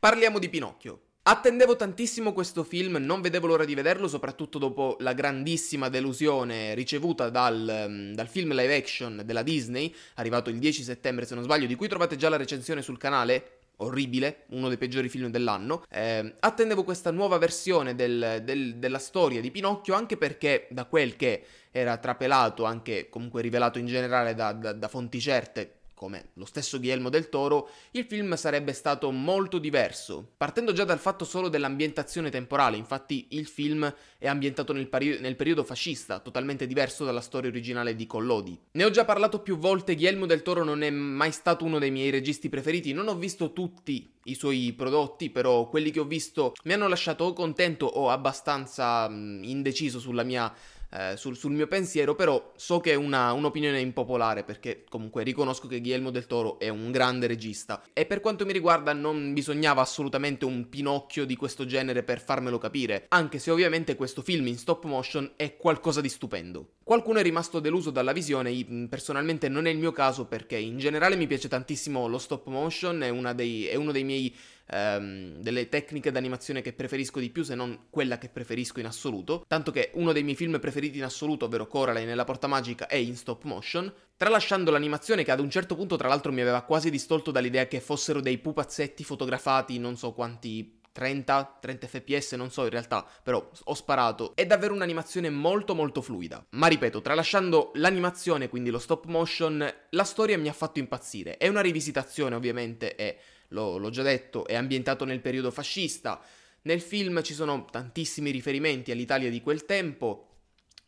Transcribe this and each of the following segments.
Parliamo di Pinocchio. Attendevo tantissimo questo film, non vedevo l'ora di vederlo, soprattutto dopo la grandissima delusione ricevuta dal, mm, dal, film live action della Disney, arrivato il 10 settembre se non sbaglio, di cui trovate già la recensione sul canale. Orribile, uno dei peggiori film dell'anno. Eh, attendevo questa nuova versione del, del, della storia di Pinocchio anche perché, da quel che era trapelato, anche comunque rivelato in generale da, da, da fonti certe, come lo stesso Guillermo del Toro, il film sarebbe stato molto diverso, partendo già dal fatto solo dell'ambientazione temporale, infatti il film è ambientato nel, pari- nel periodo fascista, totalmente diverso dalla storia originale di Collodi. Ne ho già parlato più volte, Guillermo del Toro non è mai stato uno dei miei registi preferiti, non ho visto tutti i suoi prodotti, però quelli che ho visto mi hanno lasciato o contento o abbastanza mh, indeciso sulla mia eh, sul, sul, mio pensiero, però so che è una, un'opinione impopolare perché comunque riconosco che Guillermo del Toro è un grande regista e per quanto mi riguarda non bisognava assolutamente un pinocchio di questo genere per farmelo capire, anche se ovviamente questo film in stop motion è qualcosa di stupendo. Qualcuno è rimasto deluso dalla visione, personalmente non è il mio caso perché in generale mi piace tantissimo lo stop motion, è, dei, è uno dei miei ehm, delle tecniche d'animazione che preferisco di più se non quella che preferisco in assoluto, tanto che uno dei miei film preferiti in assoluto, ovvero Coraline nella porta magica, è in stop motion, tralasciando l'animazione che ad un certo punto tra l'altro mi aveva quasi distolto dall'idea che fossero dei pupazzetti fotografati non so quanti 30, 30 fps, non so in realtà, però ho sparato. È davvero un'animazione molto molto fluida. Ma ripeto, tralasciando l'animazione, quindi lo stop motion, la storia mi ha fatto impazzire. È una rivisitazione ovviamente e... È lo, l'ho già detto, è ambientato nel periodo fascista. Nel film ci sono tantissimi riferimenti all'Italia di quel tempo,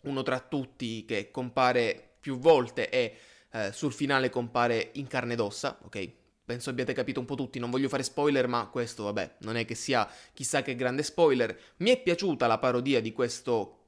uno tra tutti che compare più volte è eh, sul finale compare in carne ed ossa, ok? Penso abbiate capito un po' tutti, non voglio fare spoiler, ma questo vabbè, non è che sia chissà che grande spoiler. Mi è piaciuta la parodia di questo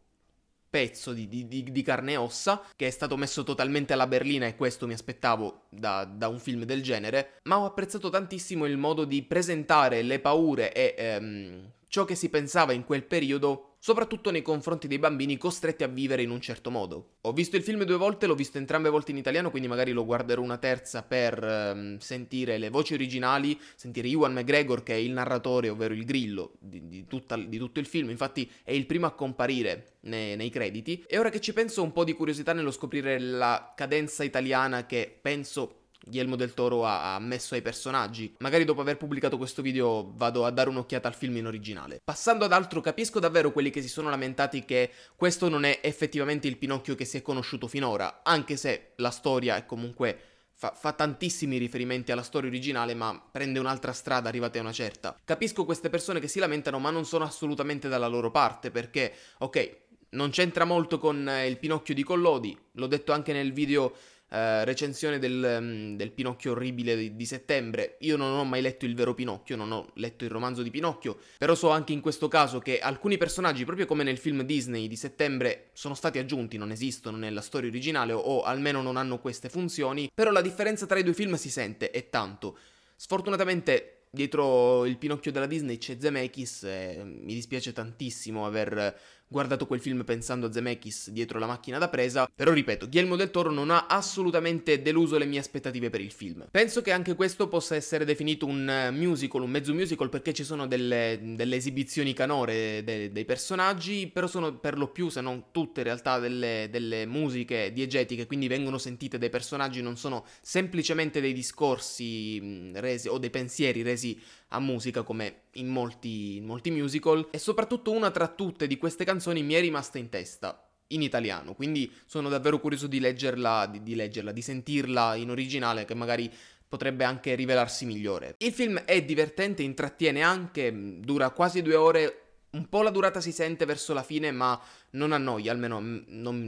pezzo di, di, di, carne e ossa che è stato messo totalmente alla berlina e questo mi aspettavo da, da un film del genere, ma ho apprezzato tantissimo il modo di presentare le paure e ehm, ciò che si pensava in quel periodo soprattutto nei confronti dei bambini costretti a vivere in un certo modo. Ho visto il film due volte, l'ho visto entrambe volte in italiano, quindi magari lo guarderò una terza per ehm, sentire le voci originali, sentire Ewan McGregor che è il narratore, ovvero il grillo di, di, tutta, di tutto il film, infatti è il primo a comparire nei, nei crediti. E ora che ci penso un po' di curiosità nello scoprire la cadenza italiana che penso Guillermo del Toro ha, messo ai personaggi. Magari dopo aver pubblicato questo video vado a dare un'occhiata al film in originale. Passando ad altro, capisco davvero quelli che si sono lamentati che questo non è effettivamente il Pinocchio che si è conosciuto finora, anche se la storia è comunque Fa, fa, tantissimi riferimenti alla storia originale, ma prende un'altra strada arrivate a una certa. Capisco queste persone che si lamentano, ma non sono assolutamente dalla loro parte, perché, ok, non c'entra molto con il Pinocchio di Collodi, l'ho detto anche nel video eh, recensione del, mm, del, Pinocchio orribile di, di, settembre. Io non ho mai letto il vero Pinocchio, non ho letto il romanzo di Pinocchio, però so anche in questo caso che alcuni personaggi, proprio come nel film Disney di settembre, sono stati aggiunti, non esistono nella storia originale o almeno non hanno queste funzioni, però la differenza tra i due film si sente e tanto. Sfortunatamente dietro il Pinocchio della Disney c'è Zemeckis e mi dispiace tantissimo aver guardato quel film pensando a Zemeckis dietro la macchina da presa, però ripeto, Guillermo del Toro non ha assolutamente deluso le mie aspettative per il film. Penso che anche questo possa essere definito un eh, musical, un mezzo musical, perché ci sono delle, delle esibizioni canore de, dei personaggi, però sono per lo più, se non tutte in realtà, delle, delle musiche diegetiche, quindi vengono sentite dai personaggi, non sono semplicemente dei discorsi mm, resi o dei pensieri resi a musica come in molti, in molti musical e soprattutto una tra tutte di queste canzoni mi è rimasta in testa in italiano, quindi sono davvero curioso di leggerla, di, di leggerla, di sentirla in originale che magari potrebbe anche rivelarsi migliore. Il film è divertente, intrattiene anche, dura quasi due ore, un po' la durata si sente verso la fine, ma non annoia, almeno non,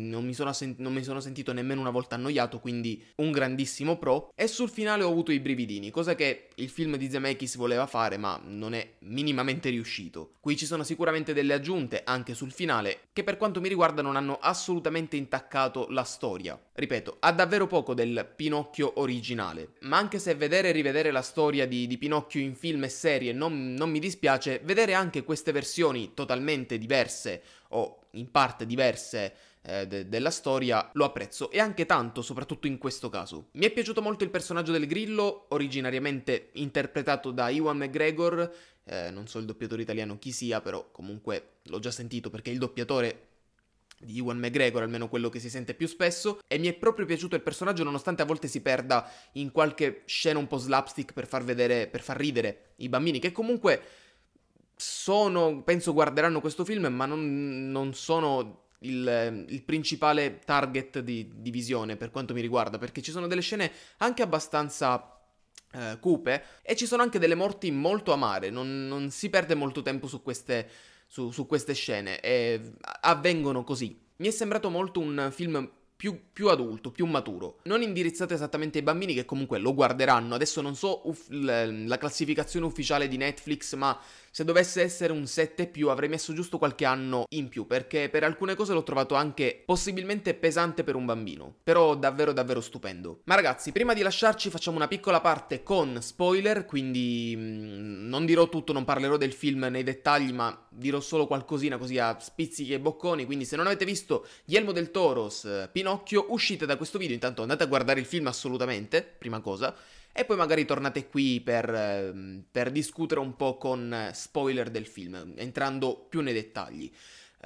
non, mi sen- non, mi sono sentito nemmeno una volta annoiato, quindi un grandissimo pro. E sul finale ho avuto i brividini, cosa che il film di Zemeckis voleva fare, ma non è minimamente riuscito. Qui ci sono sicuramente delle aggiunte, anche sul finale, che per quanto mi riguarda non hanno assolutamente intaccato la storia. Ripeto, ha davvero poco del Pinocchio originale, ma anche se vedere e rivedere la storia di, di Pinocchio in film e serie non, non mi dispiace, vedere anche queste versioni totalmente diverse o in parte diverse eh, de- della storia, lo apprezzo e anche tanto, soprattutto in questo caso. Mi è piaciuto molto il personaggio del grillo, originariamente interpretato da Iwan McGregor, eh, non so il doppiatore italiano chi sia, però comunque l'ho già sentito perché il doppiatore di Ewan McGregor, almeno quello che si sente più spesso, e mi è proprio piaciuto il personaggio nonostante a volte si perda in qualche scena un po' slapstick per far vedere, per far ridere i bambini, che comunque sono, penso guarderanno questo film, ma non, non sono il, il, principale target di, di, visione per quanto mi riguarda, perché ci sono delle scene anche abbastanza eh, cupe e ci sono anche delle morti molto amare, non, non si perde molto tempo su queste, su, su queste scene e avvengono così. Mi è sembrato molto un film più, più, adulto, più maturo. Non indirizzato esattamente ai bambini che comunque lo guarderanno. Adesso non so uff, la classificazione ufficiale di Netflix, ma se dovesse essere un 7 più avrei messo giusto qualche anno in più perché per alcune cose l'ho trovato anche possibilmente pesante per un bambino, però davvero davvero stupendo. Ma ragazzi, prima di lasciarci facciamo una piccola parte con spoiler, quindi mh, mm, non dirò tutto, non parlerò del film nei dettagli, ma dirò solo qualcosina così a spizzichi e bocconi, quindi se non avete visto Guillermo del Toros, eh, Pinocchio, uscite da questo video, intanto andate a guardare il film assolutamente, prima cosa e poi magari tornate qui per, ehm, per discutere un po' con eh, spoiler del film, entrando più nei dettagli.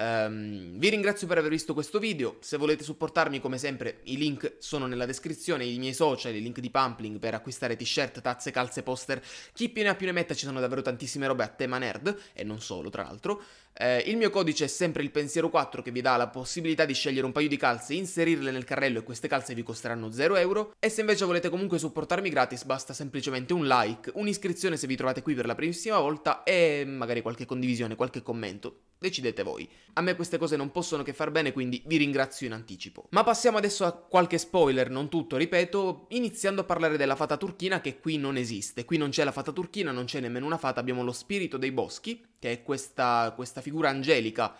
Um, vi ringrazio per aver visto questo video, se volete supportarmi come sempre i link sono nella descrizione, i miei social, i link di Pumpling per acquistare t-shirt, tazze, calze, poster, chi più ne ha più ne metta, ci sono davvero tantissime robe a tema nerd e non solo tra l'altro. Eh, il mio codice è sempre il pensiero 4 che vi dà la possibilità di scegliere un paio di calze, inserirle nel carrello e queste calze vi costeranno 0 euro e se invece volete comunque supportarmi gratis basta semplicemente un like, un'iscrizione se vi trovate qui per la primissima volta e magari qualche condivisione, qualche commento Decidete voi. A me queste cose non possono che far bene, quindi vi ringrazio in anticipo. Ma passiamo adesso a qualche spoiler, non tutto, ripeto, iniziando a parlare della fata turchina che qui non esiste. Qui non c'è la fata turchina, non c'è nemmeno una fata, abbiamo lo spirito dei boschi, che è questa, questa figura angelica,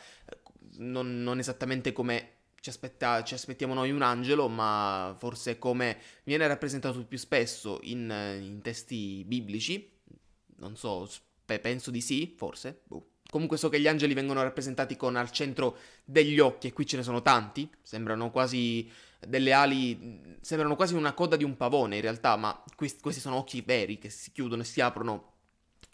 non, non esattamente come ci, aspetta, ci, aspettiamo noi un angelo, ma forse come viene rappresentato più spesso in, in testi biblici, non so, penso di sì, forse, boh, Comunque so che gli angeli vengono rappresentati con al centro degli occhi e qui ce ne sono tanti, sembrano quasi delle ali, sembrano quasi una coda di un pavone in realtà, ma questi, questi sono occhi veri che si chiudono e si aprono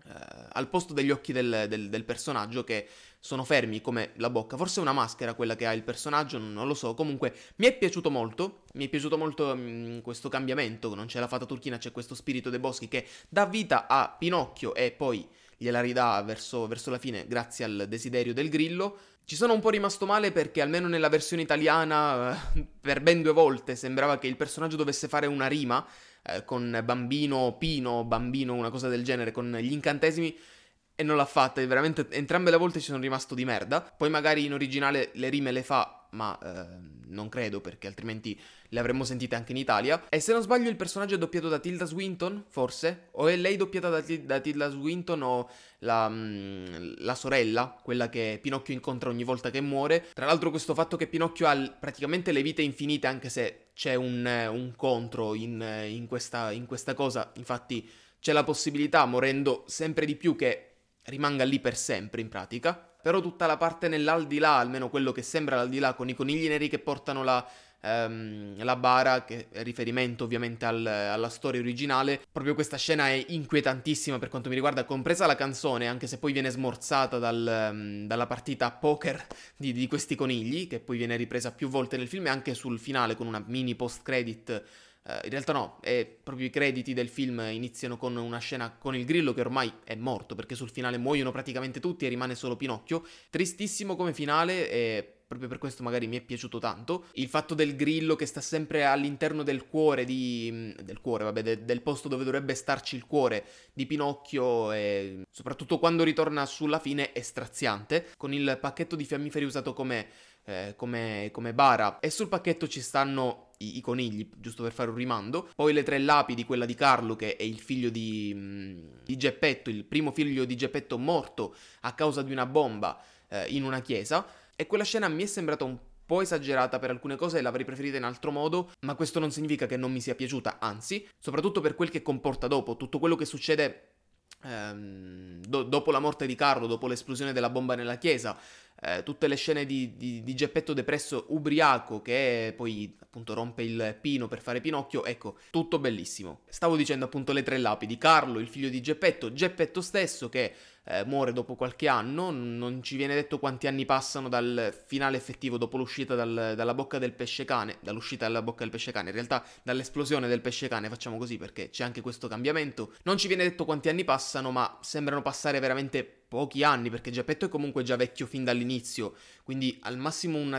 eh, al posto degli occhi del, del, del, personaggio che sono fermi come la bocca. Forse è una maschera quella che ha il personaggio, non lo so. Comunque mi è piaciuto molto, mi è piaciuto molto mh, mm, questo cambiamento, non c'è la fata turchina, c'è questo spirito dei boschi che dà vita a Pinocchio e poi gliela ridà verso, verso la fine grazie al desiderio del grillo. Ci sono un po' rimasto male perché almeno nella versione italiana eh, per ben due volte sembrava che il personaggio dovesse fare una rima eh, con bambino Pino, bambino una cosa del genere, con gli incantesimi e non l'ha fatta, e veramente entrambe le volte ci sono rimasto di merda. Poi magari in originale le rime le fa, ma eh, non credo perché altrimenti le avremmo sentite anche in Italia. E se non sbaglio il personaggio è doppiato da Tilda Swinton, forse? O è lei doppiata da, da Tilda Swinton o la, mm, la, sorella, quella che Pinocchio incontra ogni volta che muore. Tra l'altro questo fatto che Pinocchio ha praticamente le vite infinite anche se c'è un, un contro in, in, questa, in questa cosa, infatti... C'è la possibilità, morendo sempre di più, che rimanga lì per sempre in pratica. Però tutta la parte nell'aldilà, almeno quello che sembra l'aldilà, con i conigli neri che portano la, ehm, la bara, che è riferimento ovviamente al, alla storia originale, proprio questa scena è inquietantissima per quanto mi riguarda, compresa la canzone, anche se poi viene smorzata dal, um, dalla partita a poker di, di questi conigli, che poi viene ripresa più volte nel film e anche sul finale con una mini post-credit Uh, in realtà no, è proprio i crediti del film iniziano con una scena con il grillo che ormai è morto perché sul finale muoiono praticamente tutti e rimane solo Pinocchio. Tristissimo come finale e proprio per questo magari mi è piaciuto tanto. Il fatto del grillo che sta sempre all'interno del cuore di... Mm, del cuore, vabbè, de, del posto dove dovrebbe starci il cuore di Pinocchio e soprattutto quando ritorna sulla fine è straziante, con il pacchetto di fiammiferi usato come... Eh, come, come bara e sul pacchetto ci stanno i, i, conigli, giusto per fare un rimando. Poi le tre lapidi, quella di Carlo, che è il figlio di, mm, di Geppetto, il primo figlio di Geppetto morto a causa di una bomba eh, in una chiesa. E quella scena mi è sembrata un po' esagerata per alcune cose e l'avrei preferita in altro modo, ma questo non significa che non mi sia piaciuta, anzi, soprattutto per quel che comporta dopo, tutto quello che succede ehm, do- dopo la morte di Carlo, dopo l'esplosione della bomba nella chiesa, eh, tutte le scene di, di, di, Geppetto depresso ubriaco che poi appunto rompe il pino per fare Pinocchio, ecco, tutto bellissimo. Stavo dicendo appunto le tre lapidi, Carlo, il figlio di Geppetto, Geppetto stesso che eh, muore dopo qualche anno, non ci viene detto quanti anni passano dal finale effettivo dopo l'uscita dal, dalla bocca del pesce cane, dall'uscita dalla bocca del pesce cane, in realtà dall'esplosione del pesce cane, facciamo così perché c'è anche questo cambiamento, non ci viene detto quanti anni passano, ma sembrano passare veramente pochi anni perché Geppetto è comunque già vecchio fin dall'inizio, quindi al massimo una...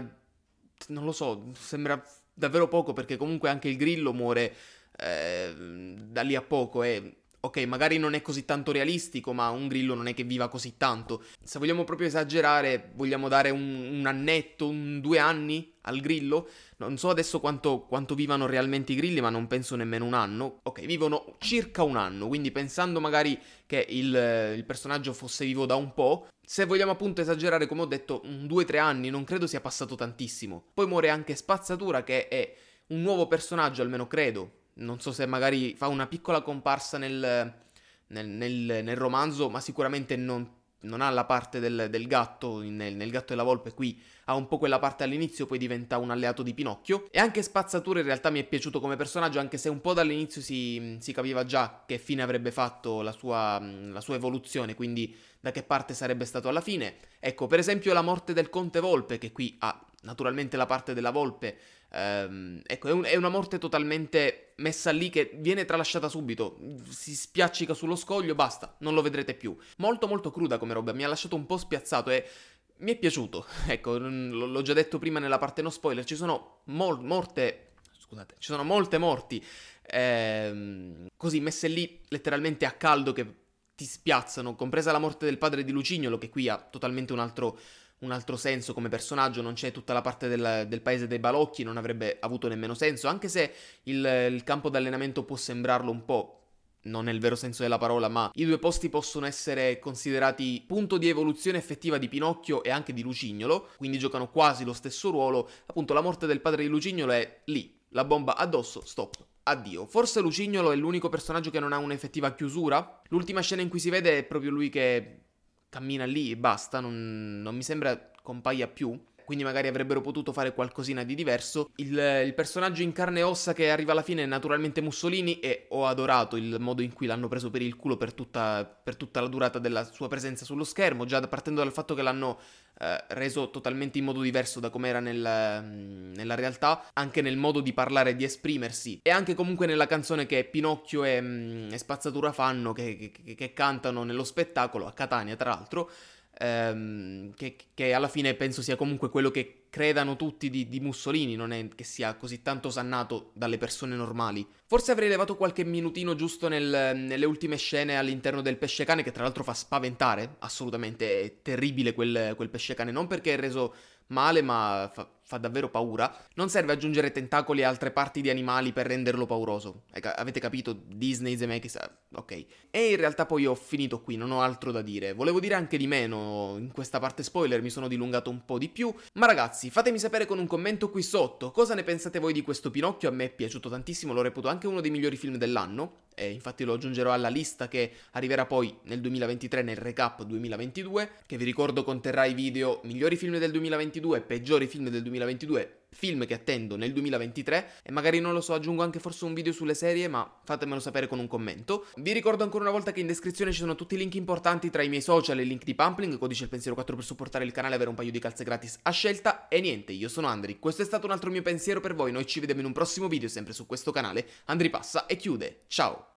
non lo so, sembra davvero poco perché comunque anche il grillo muore eh, da lì a poco e ok, magari non è così tanto realistico, ma un grillo non è che viva così tanto. Se vogliamo proprio esagerare, vogliamo dare un, un annetto, un due anni al grillo? Non so adesso quanto, quanto, vivano realmente i grilli, ma non penso nemmeno un anno. Ok, vivono circa un anno, quindi pensando magari che il, il personaggio fosse vivo da un po', se vogliamo appunto esagerare, come ho detto, un 2 tre anni, non credo sia passato tantissimo. Poi muore anche Spazzatura, che è un nuovo personaggio, almeno credo, non so se magari fa una piccola comparsa nel, nel, nel, nel romanzo, ma sicuramente non, non ha la parte del, del gatto, nel, gatto e la volpe qui ha un po' quella parte all'inizio, poi diventa un alleato di Pinocchio. E anche Spazzatura in realtà mi è piaciuto come personaggio, anche se un po' dall'inizio si, si capiva già che fine avrebbe fatto la sua, la sua evoluzione, quindi da che parte sarebbe stato alla fine. Ecco, per esempio la morte del conte Volpe, che qui ha naturalmente la parte della volpe Ehm, ecco, è, un, è, una morte totalmente messa lì che viene tralasciata subito, si spiaccica sullo scoglio, basta, non lo vedrete più. Molto molto cruda come roba, mi ha lasciato un po' spiazzato e mi è piaciuto. Ecco, l'ho già detto prima nella parte no spoiler, ci sono mol- morte, scusate, ci sono molte morti ehm, così messe lì letteralmente a caldo che ti spiazzano, compresa la morte del padre di Lucignolo che qui ha totalmente un altro un altro senso come personaggio, non c'è tutta la parte del, del paese dei balocchi, non avrebbe avuto nemmeno senso, anche se il, il campo d'allenamento può sembrarlo un po', non nel vero senso della parola, ma i due posti possono essere considerati punto di evoluzione effettiva di Pinocchio e anche di Lucignolo, quindi giocano quasi lo stesso ruolo. Appunto, la morte del padre di Lucignolo è lì, la bomba addosso, stop. Addio. Forse Lucignolo è l'unico personaggio che non ha un'effettiva chiusura? L'ultima scena in cui si vede è proprio lui che cammina lì e basta, non, non mi sembra compaia più quindi magari avrebbero potuto fare qualcosina di diverso. Il, il, personaggio in carne e ossa che arriva alla fine è naturalmente Mussolini e ho adorato il modo in cui l'hanno preso per il culo per tutta, per tutta la durata della sua presenza sullo schermo, già partendo dal fatto che l'hanno eh, reso totalmente in modo diverso da come era nel, mm, nella realtà, anche nel modo di parlare e di esprimersi, e anche comunque nella canzone che Pinocchio e, mm, e Spazzatura fanno, che, che, che cantano nello spettacolo, a Catania tra l'altro ehm, che, che, alla fine penso sia comunque quello che credano tutti di, di Mussolini, non è che sia così tanto sannato dalle persone normali. Forse avrei levato qualche minutino giusto nel, nelle ultime scene all'interno del pesce cane, che tra l'altro fa spaventare, assolutamente, è terribile quel, quel pesce cane, non perché è reso male, ma fa, fa davvero paura, non serve aggiungere tentacoli e altre parti di animali per renderlo pauroso. Ecco, avete capito? Disney, Zemeckis, eh, ok. E in realtà poi ho finito qui, non ho altro da dire. Volevo dire anche di meno, in questa parte spoiler mi sono dilungato un po' di più, ma ragazzi, fatemi sapere con un commento qui sotto cosa ne pensate voi di questo Pinocchio, a me è piaciuto tantissimo, lo reputo anche uno dei migliori film dell'anno, e infatti lo aggiungerò alla lista che arriverà poi nel 2023 nel recap 2022, che vi ricordo conterrà i video migliori film del 2022, peggiori film del 2022, 2022, film che attendo nel 2023 e magari non lo so, aggiungo anche forse un video sulle serie, ma fatemelo sapere con un commento. Vi ricordo ancora una volta che in descrizione ci sono tutti i link importanti tra i miei social e il link di Pumpling, codice il pensiero 4 per supportare il canale e avere un paio di calze gratis a scelta. E niente, io sono Andri, questo è stato un altro mio pensiero per voi, noi ci vediamo in un prossimo video sempre su questo canale. Andri passa e chiude, ciao!